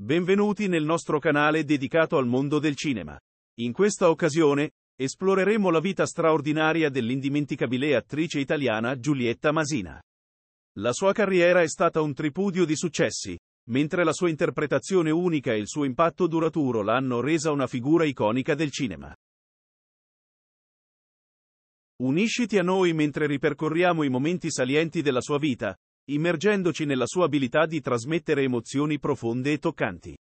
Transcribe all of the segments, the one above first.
Benvenuti nel nostro canale dedicato al mondo del cinema. In questa occasione, esploreremo la vita straordinaria dell'indimenticabile attrice italiana Giulietta Masina. La sua carriera è stata un tripudio di successi, mentre la sua interpretazione unica e il suo impatto duraturo l'hanno resa una figura iconica del cinema. Unisciti a noi mentre ripercorriamo i momenti salienti della sua vita, immergendoci nella sua abilità di trasmettere emozioni profonde e toccanti.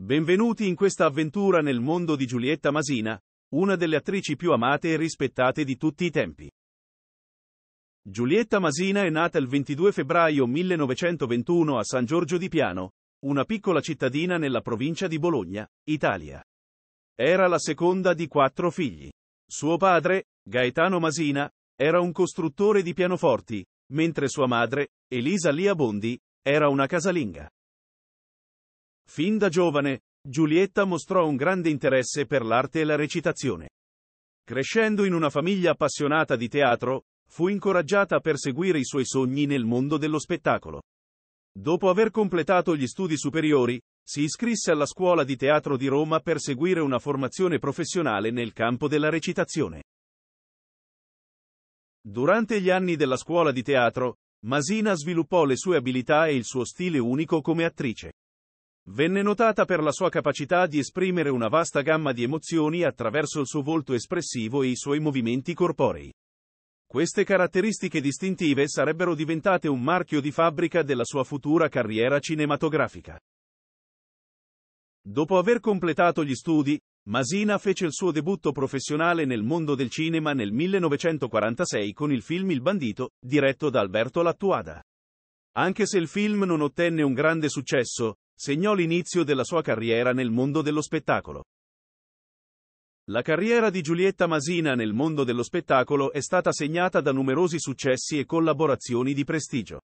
Benvenuti in questa avventura nel mondo di Giulietta Masina, una delle attrici più amate e rispettate di tutti i tempi. Giulietta Masina è nata il 22 febbraio 1921 a San Giorgio di Piano, una piccola cittadina nella provincia di Bologna, Italia. Era la seconda di quattro figli. Suo padre, Gaetano Masina, era un costruttore di pianoforti, mentre sua madre, Elisa Lia Bondi, era una casalinga. Fin da giovane, Giulietta mostrò un grande interesse per l'arte e la recitazione. Crescendo in una famiglia appassionata di teatro, fu incoraggiata a perseguire i suoi sogni nel mondo dello spettacolo. Dopo aver completato gli studi superiori, si iscrisse alla Scuola di Teatro di Roma per seguire una formazione professionale nel campo della recitazione. Durante gli anni della scuola di teatro, Masina sviluppò le sue abilità e il suo stile unico come attrice. Venne notata per la sua capacità di esprimere una vasta gamma di emozioni attraverso il suo volto espressivo e i suoi movimenti corporei. Queste caratteristiche distintive sarebbero diventate un marchio di fabbrica della sua futura carriera cinematografica. Dopo aver completato gli studi, Masina fece il suo debutto professionale nel mondo del cinema nel 1946 con il film Il bandito, diretto da Alberto Lattuada. Anche se il film non ottenne un grande successo, segnò l'inizio della sua carriera nel mondo dello spettacolo. La carriera di Giulietta Masina nel mondo dello spettacolo è stata segnata da numerosi successi e collaborazioni di prestigio.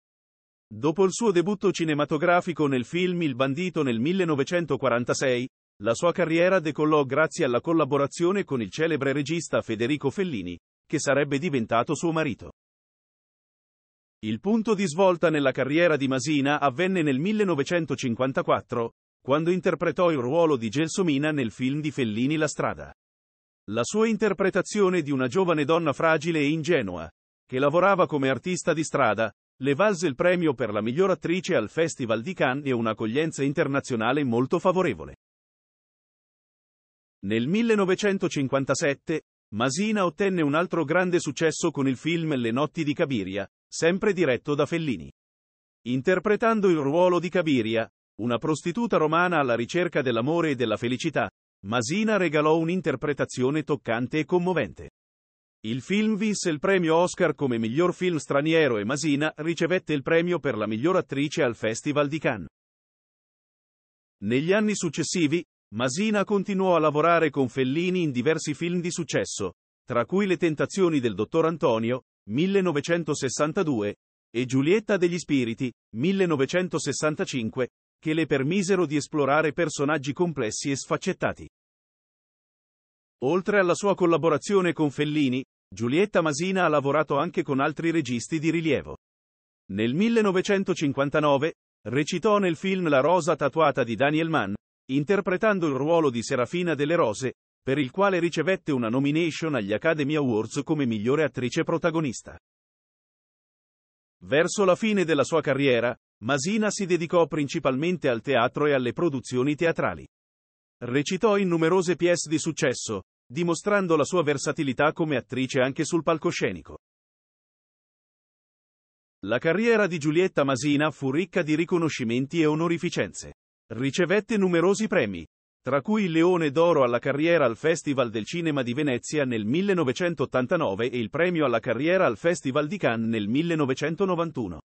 Dopo il suo debutto cinematografico nel film Il bandito nel 1946, la sua carriera decollò grazie alla collaborazione con il celebre regista Federico Fellini, che sarebbe diventato suo marito. Il punto di svolta nella carriera di Masina avvenne nel 1954, quando interpretò il ruolo di Gelsomina nel film di Fellini La strada. La sua interpretazione di una giovane donna fragile e ingenua, che lavorava come artista di strada, le valse il premio per la miglior attrice al Festival di Cannes e un'accoglienza internazionale molto favorevole. Nel 1957, Masina ottenne un altro grande successo con il film Le notti di Cabiria, sempre diretto da Fellini. Interpretando il ruolo di Cabiria, una prostituta romana alla ricerca dell'amore e della felicità, Masina regalò un'interpretazione toccante e commovente. Il film vinse il premio Oscar come miglior film straniero e Masina ricevette il premio per la miglior attrice al Festival di Cannes. Negli anni successivi, Masina continuò a lavorare con Fellini in diversi film di successo, tra cui Le tentazioni del dottor Antonio, 1962, e Giulietta degli Spiriti, 1965, che le permisero di esplorare personaggi complessi e sfaccettati. Oltre alla sua collaborazione con Fellini, Giulietta Masina ha lavorato anche con altri registi di rilievo. Nel 1959, recitò nel film La rosa tatuata di Daniel Mann, interpretando il ruolo di Serafina delle Rose, per il quale ricevette una nomination agli Academy Awards come migliore attrice protagonista. Verso la fine della sua carriera, Masina si dedicò principalmente al teatro e alle produzioni teatrali. Recitò in numerose pièce di successo, dimostrando la sua versatilità come attrice anche sul palcoscenico. La carriera di Giulietta Masina fu ricca di riconoscimenti e onorificenze. Ricevette numerosi premi, tra cui il Leone d'Oro alla carriera al Festival del Cinema di Venezia nel 1989 e il premio alla carriera al Festival di Cannes nel 1991.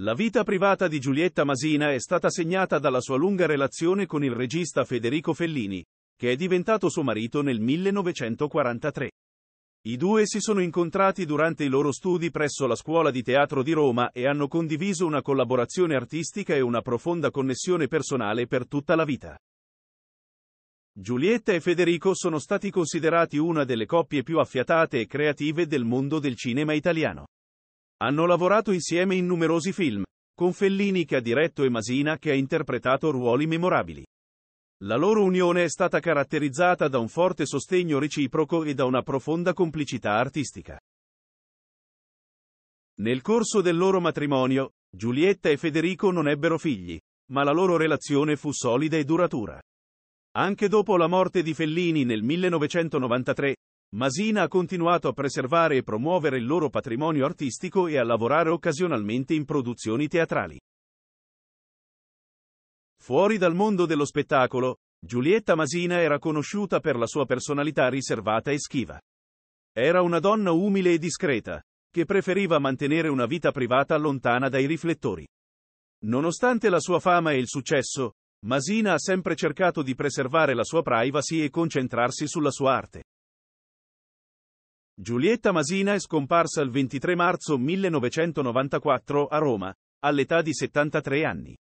La vita privata di Giulietta Masina è stata segnata dalla sua lunga relazione con il regista Federico Fellini, che è diventato suo marito nel 1943. I due si sono incontrati durante i loro studi presso la Scuola di Teatro di Roma e hanno condiviso una collaborazione artistica e una profonda connessione personale per tutta la vita. Giulietta e Federico sono stati considerati una delle coppie più affiatate e creative del mondo del cinema italiano. Hanno lavorato insieme in numerosi film, con Fellini che ha diretto e Masina che ha interpretato ruoli memorabili. La loro unione è stata caratterizzata da un forte sostegno reciproco e da una profonda complicità artistica. Nel corso del loro matrimonio, Giulietta e Federico non ebbero figli, ma la loro relazione fu solida e duratura. Anche dopo la morte di Fellini nel 1993, Masina ha continuato a preservare e promuovere il loro patrimonio artistico e a lavorare occasionalmente in produzioni teatrali. Fuori dal mondo dello spettacolo, Giulietta Masina era conosciuta per la sua personalità riservata e schiva. Era una donna umile e discreta, che preferiva mantenere una vita privata lontana dai riflettori. Nonostante la sua fama e il successo, Masina ha sempre cercato di preservare la sua privacy e concentrarsi sulla sua arte. Giulietta Masina è scomparsa il 23 marzo 1994 a Roma, all'età di 73 anni.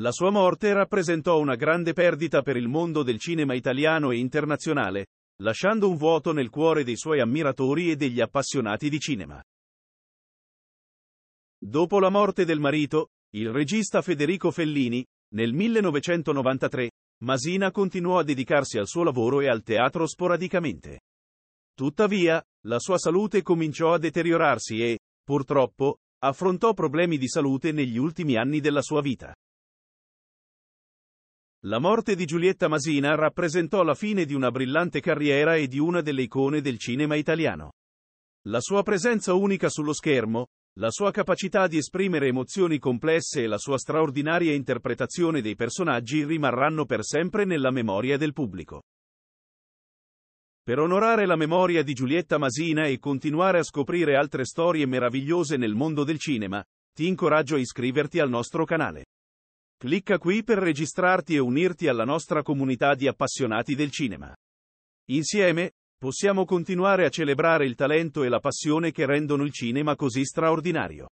La sua morte rappresentò una grande perdita per il mondo del cinema italiano e internazionale, lasciando un vuoto nel cuore dei suoi ammiratori e degli appassionati di cinema. Dopo la morte del marito, il regista Federico Fellini, nel 1993, Masina continuò a dedicarsi al suo lavoro e al teatro sporadicamente. Tuttavia, la sua salute cominciò a deteriorarsi e, purtroppo, affrontò problemi di salute negli ultimi anni della sua vita. La morte di Giulietta Masina rappresentò la fine di una brillante carriera e di una delle icone del cinema italiano. La sua presenza unica sullo schermo, la sua capacità di esprimere emozioni complesse e la sua straordinaria interpretazione dei personaggi rimarranno per sempre nella memoria del pubblico. Per onorare la memoria di Giulietta Masina e continuare a scoprire altre storie meravigliose nel mondo del cinema, ti incoraggio a iscriverti al nostro canale. Clicca qui per registrarti e unirti alla nostra comunità di appassionati del cinema. Insieme, possiamo continuare a celebrare il talento e la passione che rendono il cinema così straordinario.